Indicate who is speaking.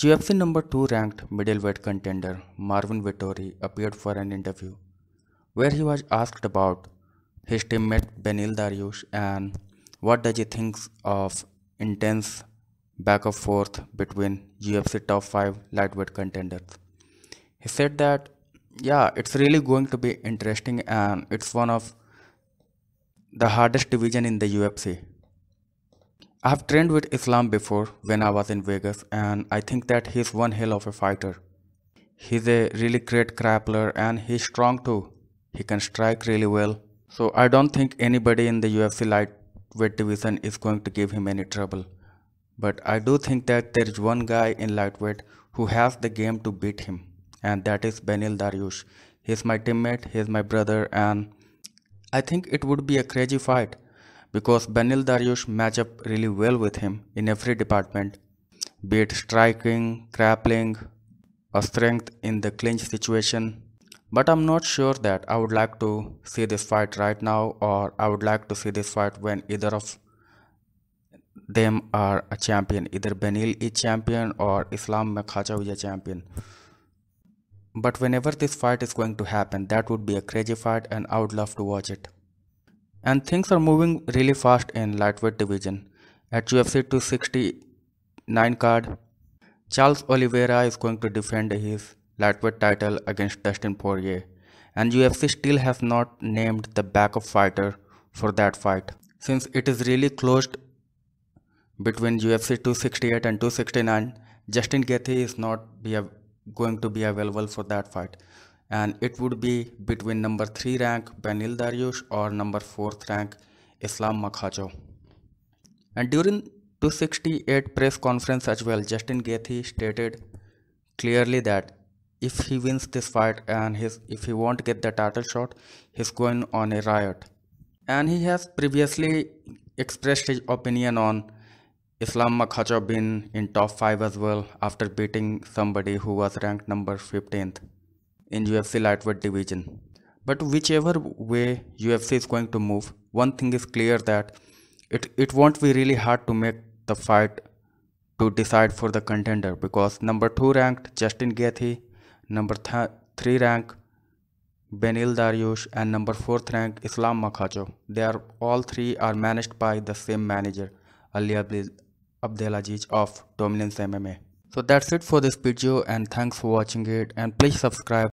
Speaker 1: GFC number 2 ranked middleweight contender Marvin Vittori appeared for an interview where he was asked about his teammate Benil Darius and what does he think of intense back and forth between UFC top 5 lightweight contenders. He said that yeah, it's really going to be interesting and it's one of the hardest division in the UFC I've trained with Islam before when I was in Vegas, and I think that he's one hell of a fighter. He's a really great grappler and he's strong too. He can strike really well. So I don't think anybody in the UFC lightweight division is going to give him any trouble. But I do think that there is one guy in lightweight who has the game to beat him, and that is Benil Dariush. He's my teammate, he's my brother, and I think it would be a crazy fight because Benil Dariush match up really well with him in every department, be it striking, grappling, a strength in the clinch situation. But I'm not sure that I would like to see this fight right now or I would like to see this fight when either of them are a champion. Either Benil is champion or Islam Makhachev is a champion. But whenever this fight is going to happen, that would be a crazy fight and I would love to watch it and things are moving really fast in lightweight division at UFC 269 card Charles Oliveira is going to defend his lightweight title against Dustin Poirier and UFC still have not named the backup fighter for that fight since it is really closed between UFC 268 and 269 Justin Gaethje is not be going to be available for that fight and it would be between number 3 rank Benil Dariush or number 4th rank Islam Makhachev. And during 268 press conference as well, Justin Gaethje stated clearly that if he wins this fight and his, if he won't get the title shot, he's going on a riot. And he has previously expressed his opinion on Islam Makhachev being in top 5 as well after beating somebody who was ranked number 15th in UFC lightweight division. But whichever way UFC is going to move, one thing is clear that it, it won't be really hard to make the fight to decide for the contender because number 2 ranked Justin Gaethje, number th 3 ranked Benil Dariush and number 4th ranked Islam Makhachev. They are all three are managed by the same manager Ali Abdelaziz of Dominance MMA. So that's it for this video and thanks for watching it and please subscribe.